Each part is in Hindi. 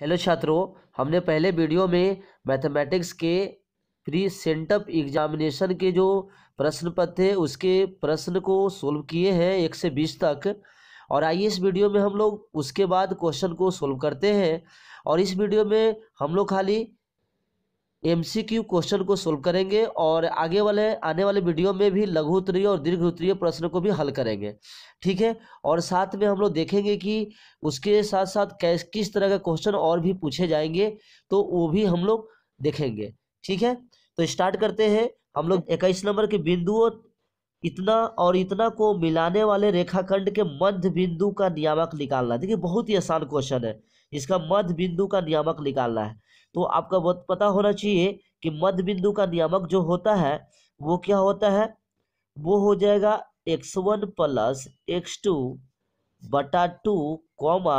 हेलो छात्रों हमने पहले वीडियो में मैथमेटिक्स के प्री सेंटअप एग्जामिनेशन के जो प्रश्न पत्र थे उसके प्रश्न को सोल्व किए हैं एक से बीस तक और आइए इस वीडियो में हम लोग उसके बाद क्वेश्चन को सोल्व करते हैं और इस वीडियो में हम लोग खाली एमसीक्यू क्वेश्चन को सोल्व करेंगे और आगे वाले आने वाले वीडियो में भी लघु उत्तरीय और दीर्घ उत्तरीय प्रश्न को भी हल करेंगे ठीक है और साथ में हम लोग देखेंगे कि उसके साथ साथ कैस किस तरह का क्वेश्चन और भी पूछे जाएंगे तो वो भी हम लोग देखेंगे ठीक है तो स्टार्ट करते हैं हम लोग इक्कीस नंबर के बिंदुओं इतना और इतना को मिलाने वाले रेखाखंड के मध्य बिंदु का नियामक निकालना देखिए बहुत ही आसान क्वेश्चन है इसका मध्य बिंदु का नियामक निकालना है तो आपका बहुत पता होना चाहिए कि मध्य बिंदु का नियामक जो होता है वो क्या होता है वो हो जाएगा x one plus x two बटा two comma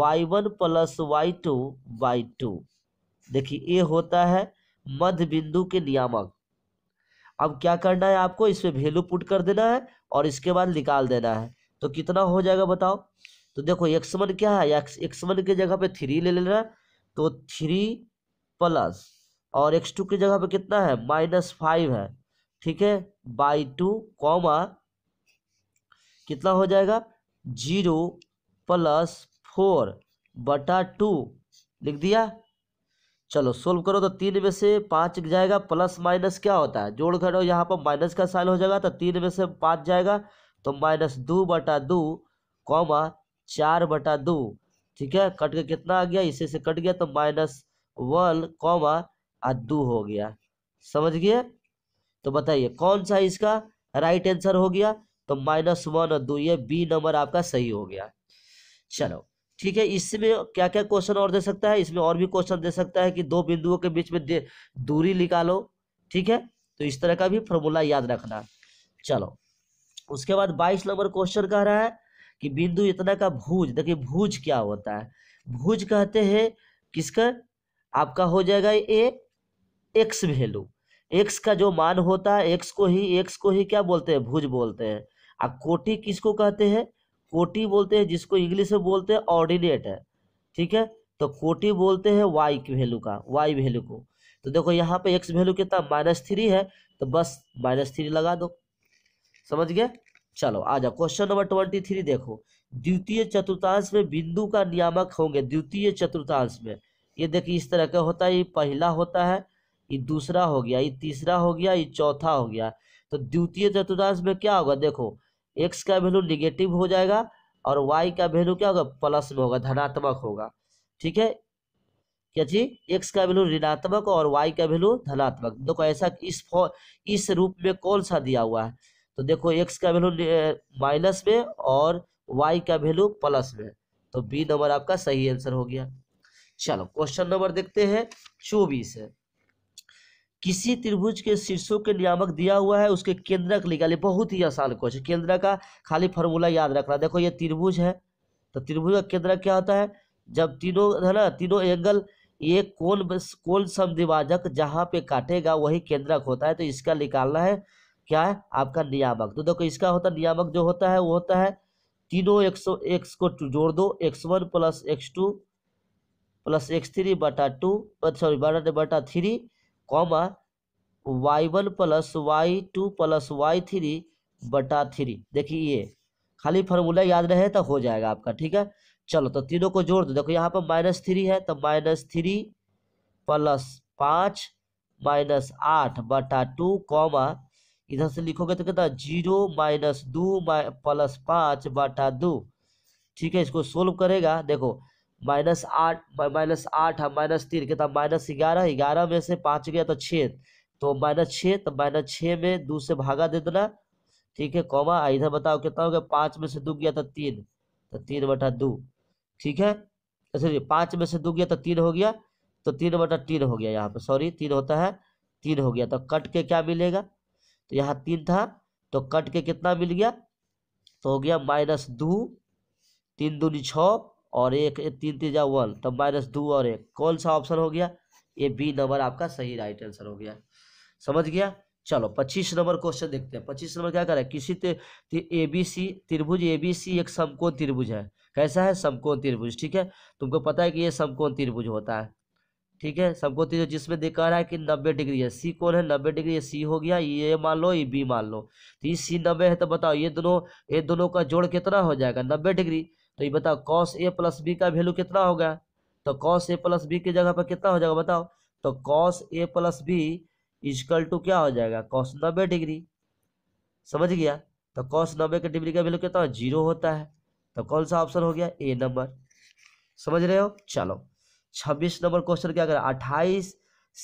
y one plus y two by two देखिए ये होता है मध्य बिंदु के नियामक अब क्या करना है आपको इसमें वेल्यू वैल्यू पुट कर देना है और इसके बाद निकाल देना है तो कितना हो जाएगा बताओ तो देखो एक्स वन क्या है एक्स वन के जगह पे थ्री ले लेना तो थ्री प्लस और एक्स टू की जगह पे कितना है माइनस फाइव है ठीक है बाई टू कॉमा कितना हो जाएगा जीरो प्लस फोर बटा टू लिख दिया चलो सोल्व करो तो तीन में से पाँच जाएगा प्लस माइनस क्या होता है जोड़ करो यहाँ पर माइनस का साइन हो जाएगा तो तीन में से पाँच जाएगा तो माइनस दो बटा दो कौमा चार बटा दो ठीक है कट के कितना आ गया इसे से कट गया तो माइनस वन कौमा और दो हो गया समझ गए तो बताइए कौन सा इसका राइट आंसर हो गया तो माइनस वन और दो ये बी नंबर आपका सही हो गया चलो ठीक है इसमें क्या क्या क्वेश्चन और दे सकता है इसमें और भी क्वेश्चन दे सकता है कि दो बिंदुओं के बीच में दूरी निकालो ठीक है तो इस तरह का भी फॉर्मूला याद रखना चलो उसके बाद बाईस नंबर क्वेश्चन कह रहा है कि बिंदु इतना का भूज देखिए भूज क्या होता है भूज कहते हैं किसका आपका हो जाएगा ए एक्स वैल्यू एक्स का जो मान होता है एक्स को ही एक्स को ही क्या बोलते हैं भूज बोलते हैं और कोटि किसको कहते हैं कोटी बोलते हैं जिसको इंग्लिश में बोलते हैं ऑर्डिनेट है ठीक है तो कोटी बोलते हैं वाई की वैल्यू का वाई वैल्यू को तो देखो यहाँ पे एक्स वैल्यू कितना माइनस थ्री है तो बस माइनस थ्री लगा दो समझ गए चलो आ जाओ क्वेश्चन नंबर ट्वेंटी थ्री देखो द्वितीय चतुर्थांश में बिंदु का नियामक होंगे द्वितीय चतुर्थांश में ये देखिए इस तरह का होता है ये पहला होता है ये दूसरा हो गया ये तीसरा हो गया ये चौथा हो गया तो द्वितीय चतुर्थांश में क्या होगा देखो एक्स का वैल्यू निगेटिव हो जाएगा और वाई का वैल्यू क्या होगा प्लस में होगा धनात्मक होगा ठीक है क्या जी एक्स का वैल्यू ऋणात्मक और वाई का वैल्यू धनात्मक देखो ऐसा इस इस रूप में कौन सा दिया हुआ है तो देखो एक्स का वैल्यू माइनस में और वाई का वैल्यू प्लस में तो बी नंबर आपका सही आंसर हो गया चलो क्वेश्चन नंबर देखते हैं चौबीस है किसी त्रिभुज के शीर्षों के नियामक दिया हुआ है उसके केंद्रक निकालिए बहुत ही आसान क्वेश्चन केंद्र का खाली फॉर्मूला याद रखना देखो ये त्रिभुज है तो त्रिभुज का केंद्र क्या होता है जब तीनों है ना तीनों एंगल ये कोण कोण समिभाजक जहाँ पे काटेगा वही केंद्रक होता है तो इसका निकालना है क्या है आपका नियामक तो देखो इसका होता नियामक जो होता है वो होता है तीनों एक सौ को जोड़ दो x one plus x two plus x three बटा टू सॉरी बटा three comma y one plus y two plus y three बटा थ्री देखिए ये खाली फार्मूला याद रहे तो हो जाएगा आपका ठीक है चलो तो तीनों को जोड़ दो देखो यहाँ पर माइनस थ्री है तो माइनस थ्री प्लस पाँच माइनस आठ बटा टू कॉमा इधर से लिखोगे तो कितना जीरो माइनस दो प्लस पाँच बटा दो ठीक है इसको सोल्व करेगा देखो माइनस आठ माइनस आठ है माइनस तीन कितना माइनस ग्यारह ग्यारह में से पाँच गया तो छः तो माइनस छः तो माइनस छः में दो से भागा दे देना ठीक है कौमा इधर बताओ कितना हो गया पाँच में से दो गया तो तीन तो तीन बटा दो ठीक है सॉरी अच्छा, पाँच में से दो गया तो तीन हो गया तो तीन बटा तीन हो गया यहाँ पर सॉरी तीन होता है तीन हो गया तो कट के क्या मिलेगा तो यहाँ तीन था तो कट के कितना मिल गया तो हो गया माइनस दो तीन दूनी छः और एक तीन तीजा वन तब माइनस दो और एक कौन सा ऑप्शन हो गया ये बी नंबर आपका सही राइट आंसर हो गया समझ गया चलो पच्चीस नंबर क्वेश्चन देखते हैं पच्चीस नंबर क्या है किसी ए बी सी त्रिभुज ए बी सी एक समकोण त्रिभुज है कैसा है समकोण त्रिभुज ठीक है तुमको पता है कि ये समकोण त्रिभुज होता है ठीक है समकोण त्रिभुज जिसमें देखा रहा है कि नब्बे डिग्री है सी कौन है नब्बे डिग्री सी हो गया ये मान लो ये बी मान लो तो ये सी नब्बे है तो बताओ ये दोनों ये दोनों का जोड़ कितना हो जाएगा नब्बे डिग्री तो ये बताओ कॉस ए प्लस बी का वैल्यू कितना होगा तो कॉस ए प्लस बी की जगह पर कितना हो जाएगा बताओ तो cos A plus B equal to क्या हो जाएगा कॉस नब्बे डिग्री समझ गया तो कॉस नब्बे के डिग्री का वैल्यू कितना हो जीरो होता है तो कौन सा ऑप्शन हो गया ए नंबर समझ रहे हो चलो छब्बीस नंबर क्वेश्चन क्या करें अट्ठाईस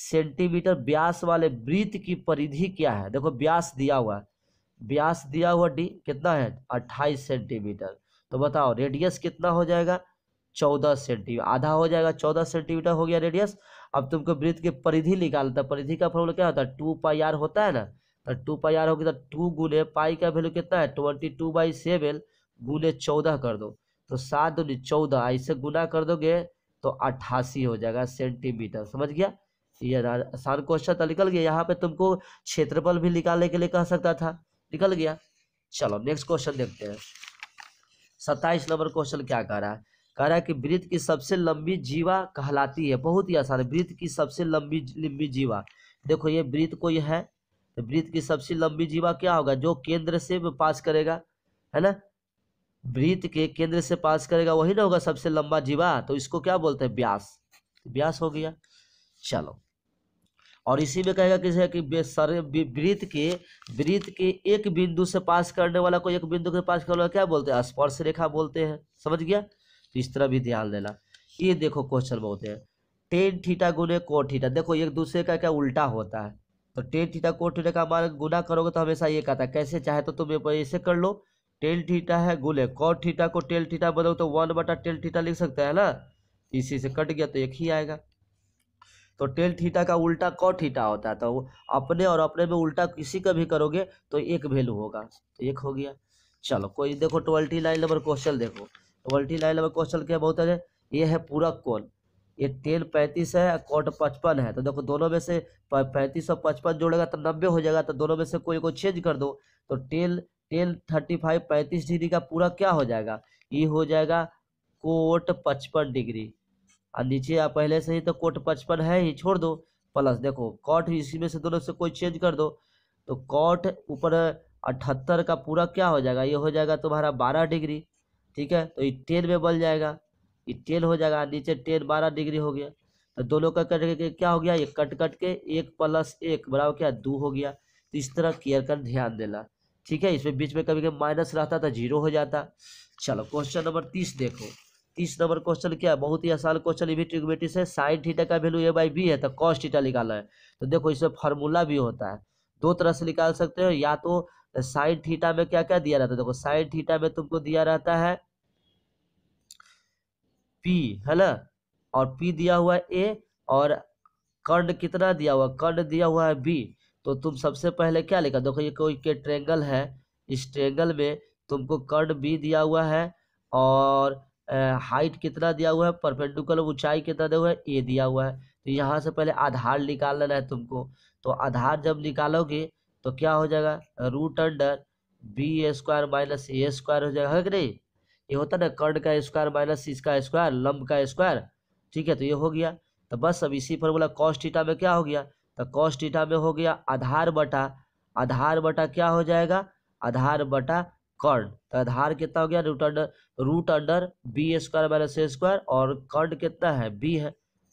सेंटीमीटर व्यास वाले वृत्त की परिधि क्या है देखो व्यास दिया हुआ है व्यास दिया हुआ डी कितना है अट्ठाईस सेंटीमीटर तो बताओ रेडियस कितना हो जाएगा चौदह सेंटीमीटर आधा हो जाएगा चौदह सेंटीमीटर हो गया रेडियस अब तुमको वृत्त के परिधि निकालता है परिधि का फॉर्मूला क्या होता है टू पाई आर होता है ना तो टू पाई आर होगी तो टू गुने पाई का वैल्यू कितना है ट्वेंटी टू बाई सेवन गुने चौदह कर दो तो सात दूनी चौदह ऐसे गुना कर दोगे तो अट्ठासी हो जाएगा सेंटीमीटर समझ गया ये आसान क्वेश्चन था निकल गया यहाँ पे तुमको क्षेत्रफल भी निकालने के लिए कह सकता था निकल गया चलो नेक्स्ट क्वेश्चन देखते हैं सत्ताईस नंबर क्वेश्चन क्या कह रहा है कह रहा है कि वृत्त की सबसे लंबी जीवा कहलाती है बहुत ही आसान वृत्त की सबसे लंबी लंबी जीवा देखो ये वृत्त कोई है तो वृत्त की सबसे लंबी जीवा क्या होगा जो केंद्र से पास करेगा है ना वृत्त के केंद्र से पास करेगा वही ना होगा सबसे लंबा जीवा तो इसको क्या बोलते हैं व्यास व्यास तो हो गया चलो और इसी में कहेगा किसे कि सर वृत्त के वृत्त के एक बिंदु से पास करने वाला को एक बिंदु के पास करने वाला क्या बोलते हैं स्पर्श रेखा बोलते हैं समझ गया तो इस तरह भी ध्यान देना ये देखो क्वेश्चन बहुत है टेन थीटा गुने को थीटा देखो एक दूसरे का क्या उल्टा होता है तो टेन थीटा को थीटा का मान गुना करोगे तो हमेशा ये कहता है कैसे चाहे तो तुम ऐसे कर लो टेन थीटा है गुने को थीटा को टेल थीटा बदलो तो वन बटा टेल थीटा लिख सकते हैं ना इसी से कट गया तो एक ही आएगा तो टेल थीटा का उल्टा कौ थीटा होता है तो अपने और अपने में उल्टा किसी का भी करोगे तो एक वैल्यू होगा तो एक हो गया चलो कोई देखो ट्वेल्टी लाइन नंबर क्वेश्चन देखो ट्वेल्टी लाइन नंबर क्वेश्चन क्या बहुत है ये है पूरा कौन ये टेन पैंतीस है कोट पचपन है तो देखो दोनों में से पैंतीस और पचपन जोड़ेगा तो नब्बे हो जाएगा तो दोनों में से कोई को चेंज कर दो तो टेल टेल थर्टी फाइव पैंतीस डिग्री का पूरा क्या हो जाएगा ये हो जाएगा कोट पचपन डिग्री और नीचे आप पहले से ही तो कोट पचपन है ही छोड़ दो प्लस देखो कॉट इसी में से दोनों से कोई चेंज कर दो तो कॉट ऊपर अठहत्तर का पूरा क्या हो जाएगा ये हो जाएगा तुम्हारा बारह डिग्री ठीक है तो ये टेन में बन जाएगा ये टेन हो जाएगा नीचे टेन बारह डिग्री हो गया तो दोनों का कट के क्या हो गया ये कट कट के एक प्लस एक बराबर क्या दो हो गया तो इस तरह केयर कर ध्यान देना ठीक है इसमें बीच में कभी कभी माइनस रहता तो जीरो हो जाता चलो क्वेश्चन नंबर तीस देखो तीस नंबर क्वेश्चन क्या बहुत ही आसान क्वेश्चन ये भी ट्रिग्नोमेट्री है साइन थीटा का वैल्यू ए बाई बी है तो कॉस थीटा निकालना है तो देखो इसमें फार्मूला भी होता है दो तरह से निकाल सकते हो या तो साइन थीटा में क्या क्या दिया रहता है देखो साइन थीटा में तुमको दिया रहता है पी है ना और पी दिया हुआ है ए और कर्ण कितना दिया हुआ कर्ण दिया हुआ है बी तो तुम सबसे पहले क्या लिखा देखो ये कोई के ट्रेंगल है इस ट्रेंगल में तुमको कर्ण बी दिया हुआ है और हाइट कितना दिया हुआ है परपेंडिकुलर ऊंचाई कितना दिया हुआ है ए दिया हुआ है तो यहाँ से पहले आधार निकालना है तुमको तो आधार जब निकालोगे तो क्या हो जाएगा root under B square minus A square हो जाएगा है कि नहीं ये होता ना कर्ण का स्क्वायर माइनस इसका स्क्वायर लंब का स्क्वायर ठीक है तो ये हो गया तो बस अब इसी फॉर्मूला कॉस्टीटा में क्या हो गया तो कॉस्टीटा में हो गया आधार बटा आधार बटा क्या हो जाएगा आधार बटा कर्ड तो आधार कितना हो गया root under root under B square minus A square और कर्ड कितना है बी है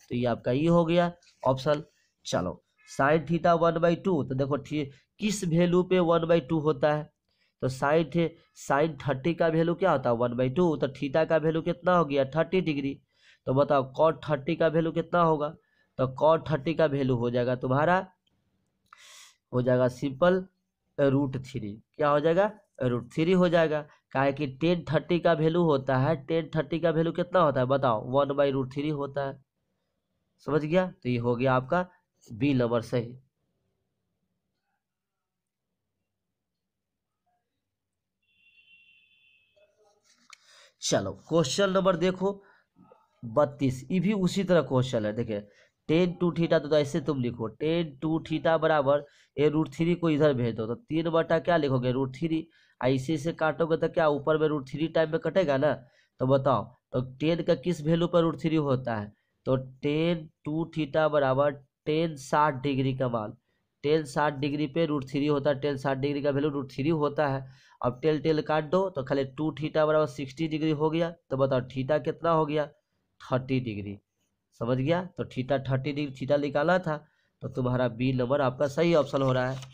तो ये आपका ये हो गया ऑप्शन चलो sine theta one by two तो देखो ठीक किस वैल्यू पे वन बाई टू होता है तो साइन थे साइन थर्टी का वैल्यू क्या होता है वन बाई टू तो थीटा का वैल्यू कितना हो गया थर्टी डिग्री तो बताओ कॉट थर्टी का वैल्यू कितना होगा तो कॉट थर्टी का वैल्यू हो जाएगा तुम्हारा हो जाएगा सिंपल रूट थ्री क्या हो जाएगा रूट थ्री हो जाएगा है कि टेन थर्टी का वैल्यू होता है टेन थर्टी का वैल्यू कितना होता है बताओ वन बाई रूट थ्री होता है समझ गया तो ये हो गया आपका बी नंबर सही चलो क्वेश्चन नंबर देखो बत्तीस ये भी उसी तरह क्वेश्चन है देखिए टेन टू थीटा तो, तो ऐसे तुम लिखो टेन टू थीटा बराबर ए रूट थ्री को इधर भेज दो तो तीन बटा क्या लिखोगे रूट थ्री ऐसे से काटोगे तो क्या ऊपर में रूट थ्री टाइम में कटेगा ना तो बताओ तो टेन का किस वैल्यू पर रूट थ्री होता है तो टेन टू थीटा बराबर टेन साठ डिग्री का मान टेन साठ डिग्री पे रूट थ्री होता है टेन साठ डिग्री का वैल्यू रूट थ्री होता है अब टेल टेल काट दो तो खाली टू थीटा बराबर सिक्सटी डिग्री हो गया तो बताओ थीटा कितना हो गया थर्टी डिग्री समझ गया तो थीटा थर्टी डिग्री थीटा निकाला था तो तुम्हारा बी नंबर आपका सही ऑप्शन हो रहा है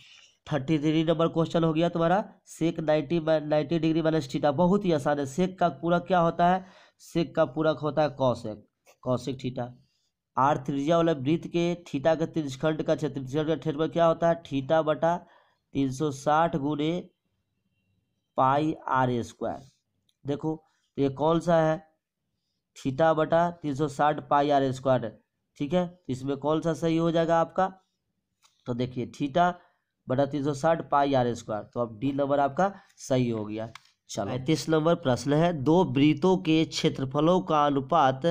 थर्टी थ्री नंबर क्वेश्चन हो गया तुम्हारा sec ninety ninety degree minus theta बहुत ही आसान है सेक का पूरक क्या होता है सेक का पूरक होता है कौशिक कौशिक ठीटा आर त्रिज्या वाले वृत्त के ठीटा के त्रिजखंड का त्रिष्खंड का क्षेत्रफल क्या होता है ठीटा बटा तीन सौ साठ गुणे पाई आर स्क्वायर देखो तो ये कौन सा है ठीटा बटा तीन सौ साठ पाई आर स्क्वायर ठीक है इसमें कौन सा सही हो जाएगा आपका तो देखिए ठीटा बटा तीन सौ साठ पाई आर स्क्वायर तो अब डी नंबर आपका सही हो गया चलो पैंतीस नंबर प्रश्न है दो वृत्तों के क्षेत्रफलों का अनुपात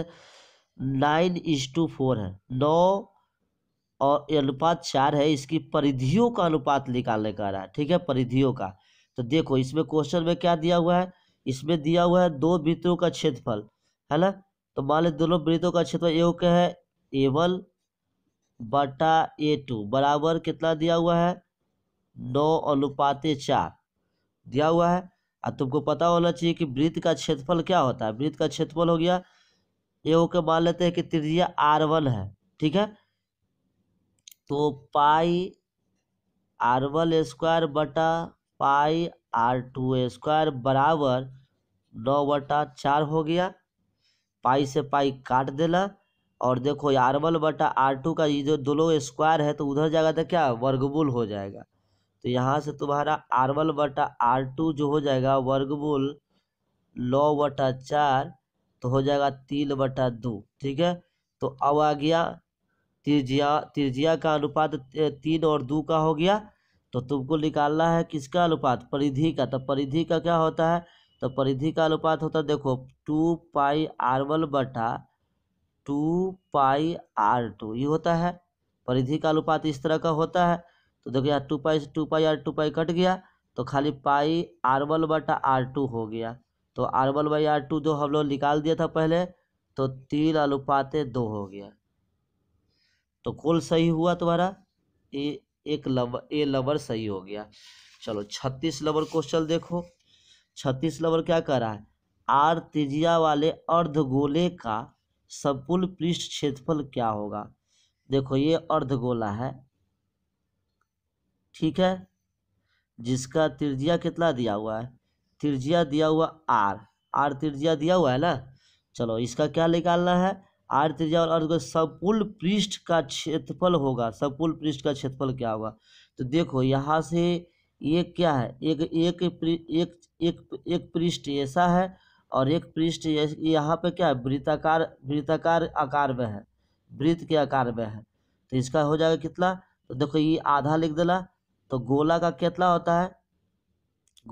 नाइन इज टू फोर है नौ और अनुपात चार है इसकी परिधियों का अनुपात निकालने का रहा है ठीक है परिधियों का तो देखो इसमें क्वेश्चन में क्या दिया हुआ है इसमें दिया हुआ है दो वृत्तों का क्षेत्रफल है ना तो मान लो दोनों वृत्तों का क्षेत्रफल ए क्या है ए वन बटा ए टू बराबर कितना दिया हुआ है नौ अनुपात चार दिया हुआ है और तुमको पता होना चाहिए कि वृत्त का क्षेत्रफल क्या होता है वृत्त का क्षेत्रफल हो गया ये होकर मान लेते हैं कि त्रिज्या आर वन है ठीक है तो पाई आर वन स्क्वायर बटा पाई आर टू स्क्वायर बराबर नौ बटा चार हो गया पाई से पाई काट देना और देखो आर वन बटा आर टू का ये जो दोनों स्क्वायर है तो उधर जाएगा तो क्या वर्गमूल हो जाएगा तो यहाँ से तुम्हारा आर वन बटा आर टू जो हो जाएगा वर्गमूल नौ बटा चार तो हो जाएगा तीन बटा दो ठीक है तो अब आ गया त्रिज्या त्रिज्या का अनुपात तीन और दो का हो गया तो तुमको निकालना है किसका अनुपात परिधि का तो परिधि का क्या होता है तो परिधि का अनुपात होता है देखो टू पाई आर वन बटा टू पाई आर टू ये होता है परिधि का अनुपात इस तरह का होता है तो देखो यार टू पाई से two pi R two pi कट गया तो खाली पाई आर वन बटा आर टू हो गया तो R one by R two जो हम लोग निकाल दिया था पहले तो तीन अनुपात दो हो गया तो कुल सही हुआ तुम्हारा ए एक लवर ए लवर सही हो गया चलो छत्तीस लवर क्वेश्चन देखो छत्तीस लवर क्या कर रहा है आर त्रिज्या वाले अर्धगोले का संपूर्ण पृष्ठ क्षेत्रफल क्या होगा देखो ये अर्धगोला है ठीक है जिसका त्रिज्या कितना दिया हुआ है त्रिज्या दिया हुआ आर आर त्रिज्या दिया हुआ है ना चलो इसका क्या निकालना है आर त्रिज्या और अर्ध सपुल पृष्ठ का क्षेत्रफल होगा सपुल पृष्ठ का क्षेत्रफल क्या होगा तो देखो यहाँ से ये क्या है एक एक एक एक एक पृष्ठ ऐसा है और एक पृष्ठ यहाँ पे क्या है वृत्ताकार वृत्ताकार आकार में है वृत्त के आकार में है तो इसका हो जाएगा कितना तो देखो ये आधा लिख देना तो गोला का कितना होता है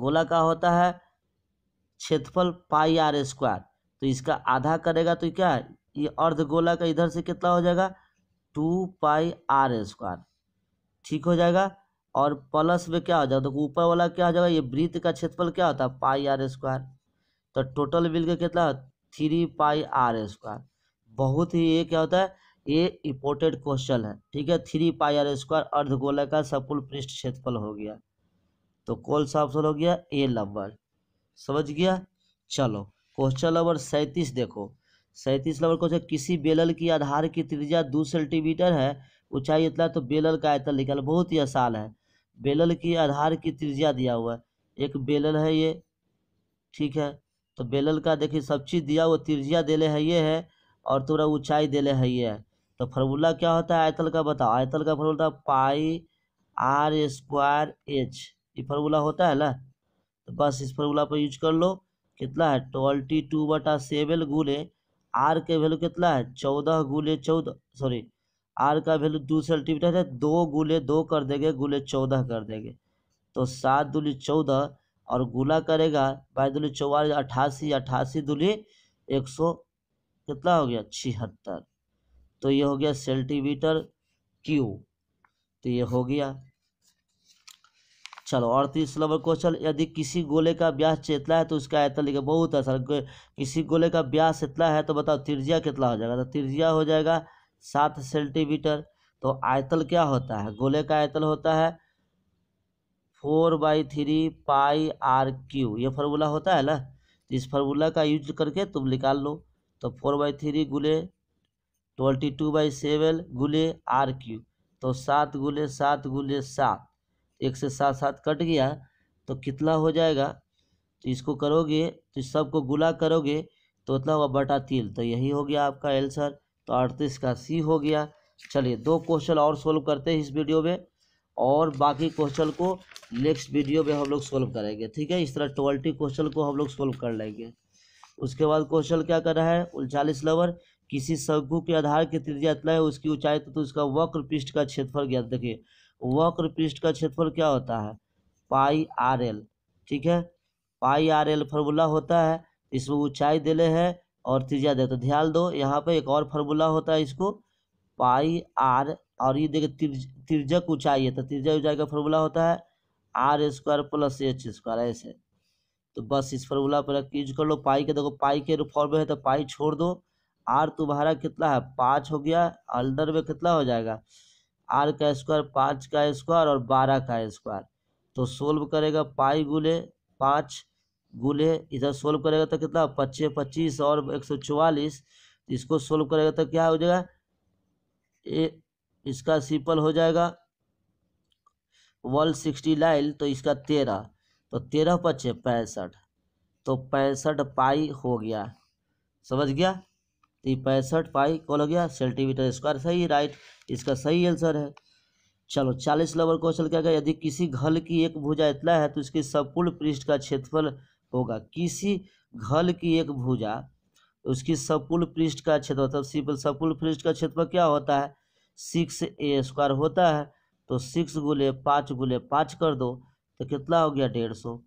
गोला का होता है क्षेत्रफल पाई आर स्क्वायर तो इसका आधा करेगा तो क्या है ये अर्ध गोला का इधर से कितना हो जाएगा टू पाई आर स्क्वायर ठीक हो जाएगा और प्लस में क्या हो जाएगा तो ऊपर वाला क्या हो जाएगा ये वृत्त का क्षेत्रफल क्या होता है पाई आर स्क्वायर तो टोटल मिलकर कितना थ्री पाई आर स्क्वायर बहुत ही ये क्या होता है ये इंपोर्टेड क्वेश्चन है ठीक है थ्री पाई आर स्क्वायर अर्धगोला का सपुल पृष्ठ क्षेत्रफल हो गया तो कौन सा ऑप्शन हो गया ए नंबर समझ गया चलो क्वेश्चन नंबर सैंतीस देखो सैंतीस नंबर क्वेश्चन किसी बेलल की आधार की त्रिज्या दो सेंटीमीटर है ऊंचाई इतना तो बेलल का आयतन निकाल बहुत ही आसान है बेलल की आधार की त्रिज्या दिया हुआ है एक बेलन है ये ठीक है तो बेलन का देखिए सब चीज़ दिया हुआ त्रिज्या देले है ये है और थोड़ा ऊंचाई देले है ये है तो फार्मूला क्या होता है आयतल का बताओ आयतल का formula pi R square H ये फार्मूला होता है ना तो बस इस फार्मूला पर यूज कर लो कितना है ट्वेंटी टू बटा सेवन गुने आर के वैल्यू कितना है चौदह गुने चौदह सॉरी आर का वैल्यू दो सेंटीमीटर है दो गुले दो कर देंगे गुले चौदह कर देंगे तो सात दूली चौदह और गुला करेगा बाई दुली चौवालीस अट्ठासी अट्ठासी दुली एक सौ कितना हो गया छिहत्तर तो ये हो गया सेल्टीमीटर क्यू तो ये हो गया चलो अड़तीस नंबर क्वेश्चन यदि किसी गोले का ब्यास चेतला है तो उसका आयतन लिखे बहुत आसान किसी गोले का ब्यास इतना है तो बताओ त्रिज्या कितना हो जाएगा तो त्रिज्या हो जाएगा सात सेंटीमीटर तो आयतल क्या होता है गोले का आयतल होता है four by three pi R cube ये फार्मूला होता है ना तो इस फार्मूला का यूज करके तुम निकाल लो तो फोर बाई थ्री गुले ट्वेंटी टू बाई सेवन गुले आर क्यू तो सात गुले सात गुले सात एक से सात सात कट गया तो कितना हो जाएगा तो इसको करोगे तो सबको गुला करोगे तो उतना हुआ बटा तीन तो यही हो गया आपका आंसर तो अड़तीस का सी हो गया चलिए दो क्वेश्चन और सोल्व करते हैं इस वीडियो में और बाकी क्वेश्चन को नेक्स्ट वीडियो में हम लोग सोल्व करेंगे ठीक है इस तरह ट्वेल्टी क्वेश्चन को हम लोग सोल्व कर लेंगे उसके बाद क्वेश्चन क्या कर रहा है उनचालीस लवर किसी शंकु के आधार की त्रिज्या है उसकी ऊंचाई तो, तो उसका वक्र पृष्ठ का क्षेत्रफल ज्ञात देखिए वक्र पृष्ठ का क्षेत्रफल क्या होता है पाई आर एल ठीक है पाई आर एल फार्मूला होता है इसमें ऊंचाई देले है और त्रिज्या दे तो ध्यान दो यहाँ पे एक और फार्मूला होता है इसको पाई आर और ये देखिए त्रिज त्रिजक ऊंचाई है तो त्रिजक ऊंचाई का फार्मूला होता है R square plus H square ऐसे तो बस इस फार्मूला पर यूज कर लो पाई के देखो पाई के फॉर्म है तो पाई छोड़ दो आर तुम्हारा कितना है पाँच हो गया अल्डर में कितना हो जाएगा आर का स्क्वायर पाँच का स्क्वायर और बारह का स्क्वायर तो सोल्व करेगा पाई गुले पाँच गुले इधर सोल्व करेगा तो कितना पच्चीस पच्चीस और एक सौ चौवालीस इसको सोल्व करेगा तो क्या हो जाएगा ए इसका सिंपल हो जाएगा वन सिक्सटी नाइन तो इसका तेरह तो तेरह पच्चे पैंसठ तो पैंसठ पाई हो गया समझ गया तो पैंसठ पाई कॉल हो गया सेंटीमीटर स्क्वायर सही राइट इसका सही आंसर है चलो चालीस नंबर क्वेश्चन क्या गया यदि किसी घल की एक भुजा इतना है तो इसके संपूर्ण पृष्ठ का क्षेत्रफल होगा किसी घल की एक भुजा तो उसकी संपूर्ण पृष्ठ का क्षेत्र मतलब सिंपल संपूर्ण पृष्ठ का क्षेत्रफल क्या होता है सिक्स ए स्क्वायर होता है तो सिक्स गुले पाँच गुले पाँच कर दो तो कितना हो गया डेढ़ सौ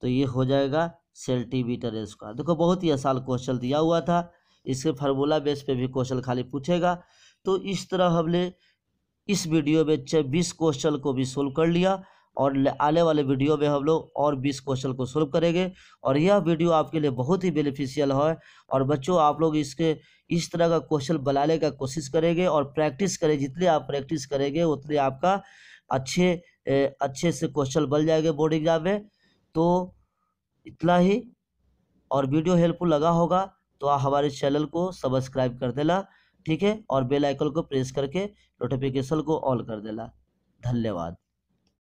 तो ये हो जाएगा सेंटीमीटर स्क्वायर देखो बहुत ही आसान क्वेश्चन दिया हुआ था इसके फार्मूला बेस पे भी क्वेश्चन खाली पूछेगा तो इस तरह हमने इस वीडियो में बीस क्वेश्चन को भी सोल्व कर लिया और आने वाले वीडियो में हम लोग और बीस क्वेश्चन को सोल्व करेंगे और यह वीडियो आपके लिए बहुत ही बेनिफिशियल है और बच्चों आप लोग इसके इस तरह का क्वेश्चन बनाने का कोशिश करेंगे और प्रैक्टिस करें जितने आप प्रैक्टिस करेंगे उतने आपका अच्छे अच्छे से क्वेश्चन बन जाएंगे बोर्ड एग्जाम में तो इतना ही और वीडियो हेल्पफुल लगा होगा तो आप हमारे चैनल को सब्सक्राइब कर देना ठीक है और बेल आइकन को प्रेस करके नोटिफिकेशन को ऑल कर देला धन्यवाद